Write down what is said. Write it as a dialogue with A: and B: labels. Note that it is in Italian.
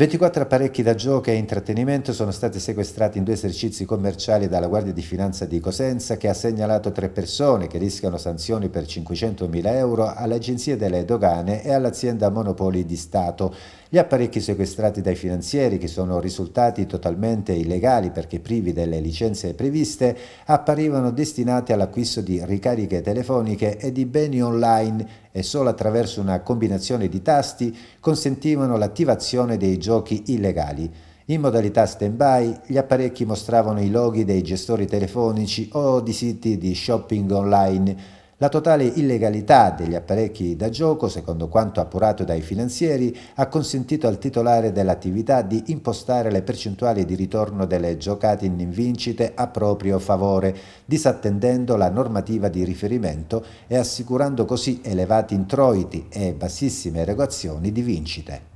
A: 24 apparecchi da gioco e intrattenimento sono stati sequestrati in due esercizi commerciali dalla Guardia di Finanza di Cosenza che ha segnalato tre persone che rischiano sanzioni per 500.000 euro all'Agenzia delle Dogane e all'azienda Monopoli di Stato. Gli apparecchi sequestrati dai finanzieri, che sono risultati totalmente illegali perché privi delle licenze previste, apparivano destinati all'acquisto di ricariche telefoniche e di beni online e solo attraverso una combinazione di tasti consentivano l'attivazione dei giochi illegali. In modalità stand-by gli apparecchi mostravano i loghi dei gestori telefonici o di siti di shopping online la totale illegalità degli apparecchi da gioco, secondo quanto appurato dai finanzieri, ha consentito al titolare dell'attività di impostare le percentuali di ritorno delle giocate in vincite a proprio favore, disattendendo la normativa di riferimento e assicurando così elevati introiti e bassissime erogazioni di vincite.